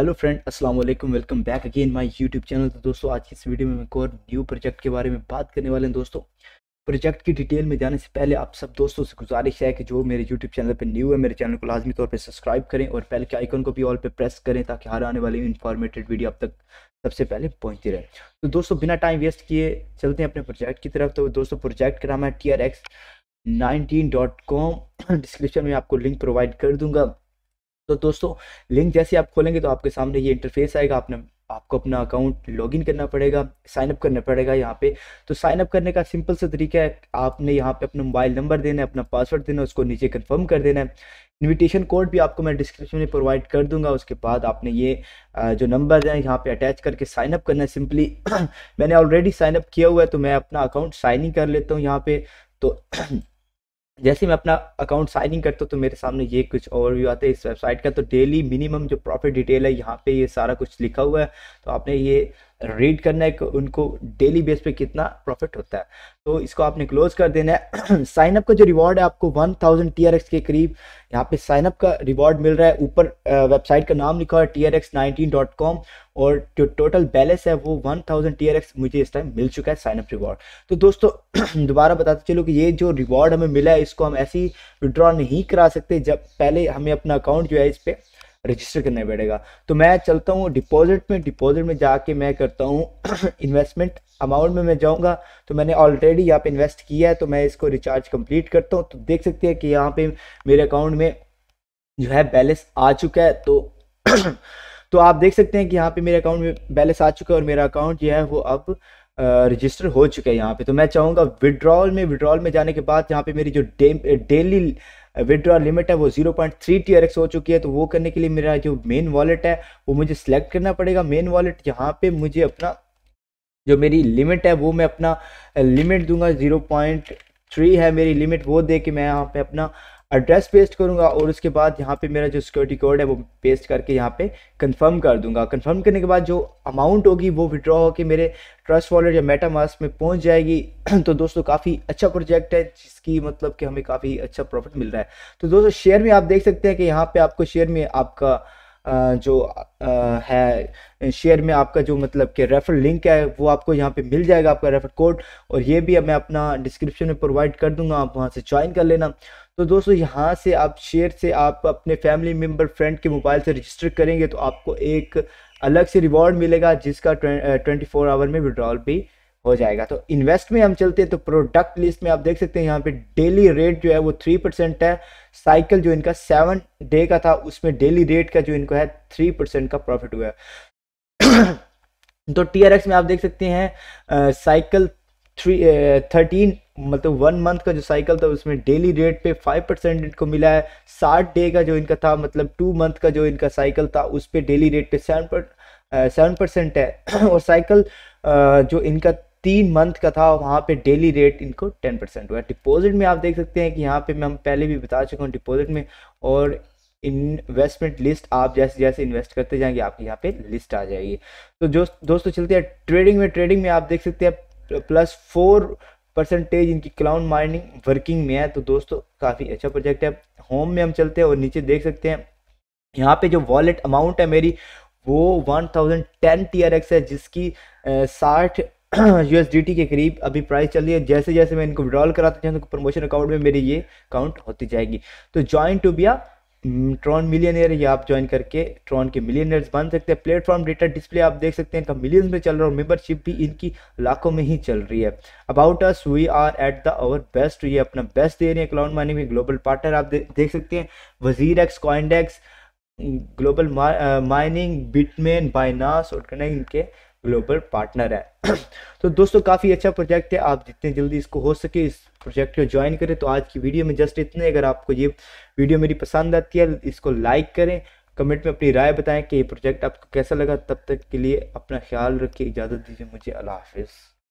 hello friend अस्सलाम वालेकुम welcome back again my YouTube channel तो दोस्तों आज की इस वीडियो में मैं एक और न्यू प्रोजेक्ट के बारे में बात करने वाले हैं दोस्तों प्रोजेक्ट की डिटेल में जाने से पहले आप सब दोस्तों से गुजारिश है कि जो मेरे यूट्यूब चैनल पर न्यू है मेरे चैनल को लाजमी तौर पर सब्सक्राइब करें और पहले के आइकन को भी ऑल पर प्रेस करें ताकि हर आने वाली इन्फॉर्मेटेड वीडियो अब तक सबसे पहले पहुँचती रहे तो दोस्तों बिना टाइम वेस्ट किए चलते हैं अपने प्रोजेक्ट की तरफ तो दोस्तों प्रोजेक्ट का नाम है T R X nineteen dot com description में आपको लिंक प्रोवाइड कर दूंगा तो दोस्तों लिंक जैसे आप खोलेंगे तो आपके सामने ये इंटरफेस आएगा आपने आपको अपना अकाउंट लॉगिन करना पड़ेगा साइनअप करना पड़ेगा यहाँ पे तो साइनअप करने का सिंपल सा तरीका है आपने यहाँ पे अपना मोबाइल नंबर देना है अपना पासवर्ड देना है उसको नीचे कंफर्म कर देना है इनविटेशन कोड भी आपको मैं डिस्क्रिप्शन में प्रोवाइड कर दूंगा उसके बाद आपने ये जो नंबर है यहाँ पे अटैच करके साइन अप करना है सिंपली मैंने ऑलरेडी साइन अप किया हुआ है तो मैं अपना अकाउंट साइन ही कर लेता हूँ यहाँ पे तो जैसे मैं अपना अकाउंट साइन इन करता हूँ तो मेरे सामने ये कुछ ओवरव्यू आता है इस वेबसाइट का तो डेली मिनिमम जो प्रॉफिट डिटेल है यहाँ पे ये सारा कुछ लिखा हुआ है तो आपने ये रीड करना है कि उनको डेली बेस पे कितना प्रॉफिट होता है तो इसको आपने क्लोज कर देना है साइनअप का जो रिवॉर्ड है आपको 1000 थाउजेंड टी के करीब यहाँ पे साइनअप का रिवॉर्ड मिल रहा है ऊपर वेबसाइट का नाम लिखा है टी आर एक्स और जो टोटल बैलेंस है वो 1000 थाउजेंड मुझे इस टाइम मिल चुका है साइनअप रिवॉर्ड तो दोस्तों दोबारा बताते चलो कि ये जो रिवॉर्ड हमें मिला है इसको हम ऐसी विड्रॉ नहीं करा सकते जब पहले हमें अपना अकाउंट जो है इस पर रजिस्टर करना पड़ेगा तो मैं चलता हूँ डिपॉजिट में डिपॉजिट में जाके मैं करता हूँ इन्वेस्टमेंट अमाउंट में मैं जाऊँगा तो मैंने ऑलरेडी यहाँ पे इन्वेस्ट किया है तो मैं इसको रिचार्ज कंप्लीट करता हूँ तो देख सकते हैं कि यहाँ पे मेरे अकाउंट में जो है बैलेंस आ चुका है तो तो आप देख सकते हैं कि यहाँ पे मेरे अकाउंट में बैलेंस आ चुका है और मेरा अकाउंट जो है वो अब रजिस्टर हो चुका है यहाँ पे तो मैं चाहूँगा विड्रॉल में विड्रॉल में जाने के बाद यहाँ पे मेरी जो डेली विड्रॉल लिमिट है वो 0.3 पॉइंट हो चुकी है तो वो करने के लिए मेरा जो मेन वॉलेट है वो मुझे सेलेक्ट करना पड़ेगा मेन वॉलेट यहाँ पे मुझे अपना जो मेरी लिमिट है वो मैं अपना लिमिट दूंगा 0.3 है मेरी लिमिट वो दे के मैं यहाँ पे अपना एड्रेस पेस्ट करूंगा और उसके बाद यहाँ पे मेरा जो सिक्योरिटी कोड है वो पेस्ट करके यहाँ पे कंफर्म कर दूंगा कंफर्म करने के बाद जो अमाउंट होगी वो विड्रॉ होकर मेरे ट्रस्ट वॉलेट या मेटामास में पहुँच जाएगी तो दोस्तों काफ़ी अच्छा प्रोजेक्ट है जिसकी मतलब कि हमें काफ़ी अच्छा प्रॉफिट मिल रहा है तो दोस्तों शेयर में आप देख सकते हैं कि यहाँ पर आपको शेयर में आपका जो है शेयर में आपका जो मतलब कि रेफर लिंक है वो आपको यहाँ पे मिल जाएगा आपका रेफर कोड और ये भी मैं अपना डिस्क्रिप्शन में प्रोवाइड कर दूंगा आप वहाँ से ज्वाइन कर लेना तो दोस्तों यहाँ से आप शेयर से आप अपने फैमिली मेम्बर फ्रेंड के मोबाइल से रजिस्टर करेंगे तो आपको एक अलग से रिवॉर्ड मिलेगा जिसका ट्वेंटी फोर आवर में विड्रॉल भी हो जाएगा तो इन्वेस्ट में हम चलते हैं तो प्रोडक्ट लिस्ट में आप देख सकते हैं यहाँ पे डेली रेट जो है वो थ्री परसेंट है साइकिल जो इनका सेवन डे का था उसमें डेली रेट का जो इनको है थ्री परसेंट का प्रॉफिट हुआ है तो टी में आप देख सकते हैं साइकिल थ्री थर्टीन मतलब वन मंथ का जो साइकिल था उसमें डेली रेट पे फाइव परसेंट इनको मिला है साठ डे का जो इनका था मतलब टू मंथ का जो इनका साइकिल था उस पर डेली रेट पे सेवन पर सेवन परसेंट है और साइकिल जो इनका तीन मंथ का था वहाँ पे डेली रेट इनको टेन परसेंट हुआ डिपॉजिट में आप देख सकते हैं कि यहाँ पे मैं हम पहले भी बता चुका हूँ डिपॉजिट में और इन्वेस्टमेंट लिस्ट आप जैसे जैसे इन्वेस्ट करते जाएंगे आपकी यहाँ पे लिस्ट आ जाएगी तो जो दोस्तों चलते हैं ट्रेडिंग में ट्रेडिंग में आप देख सकते हैं प्लस फोर परसेंटेज इनकी क्लाउड माइनिंग वर्किंग में है तो दोस्तों काफ़ी अच्छा प्रोजेक्ट है होम में हम चलते हैं और नीचे देख सकते हैं यहाँ पे जो वॉलेट अमाउंट है मेरी वो वन थाउजेंड आर एक्स है जिसकी साठ यू के करीब अभी प्राइस चल रही है जैसे जैसे मैं इनको विड्रॉल कराता हूँ तो प्रमोशन अकाउंट में मेरी ये काउंट होती जाएगी तो join to be a Tron millionaire ये आप ज्वाइन करके ट्रॉन के मिलियनियर्स बन सकते हैं प्लेटफॉर्म डेटा डिस्प्ले आप देख सकते हैं इनका मिलियंस में चल रहा है और मेंबरशिप भी इनकी लाखों में ही चल रही है about us we are at the our best ये अपना बेस्ट दे रहे हैं क्लाउड माइनिंग में ग्लोबल पार्टनर आप दे, देख सकते हैं WazirX CoinDCX global mining Bitmain Binance और कनेक्ट इनके ग्लोबल पार्टनर है तो दोस्तों काफ़ी अच्छा प्रोजेक्ट है आप जितने जल्दी इसको हो सके इस प्रोजेक्ट को ज्वाइन करें तो आज की वीडियो में जस्ट इतने अगर आपको ये वीडियो मेरी पसंद आती है इसको लाइक करें कमेंट में अपनी राय बताएं कि ये प्रोजेक्ट आपको कैसा लगा तब तक के लिए अपना ख्याल रखिए इजाज़त दीजिए मुझे अल्लाह हाफिज़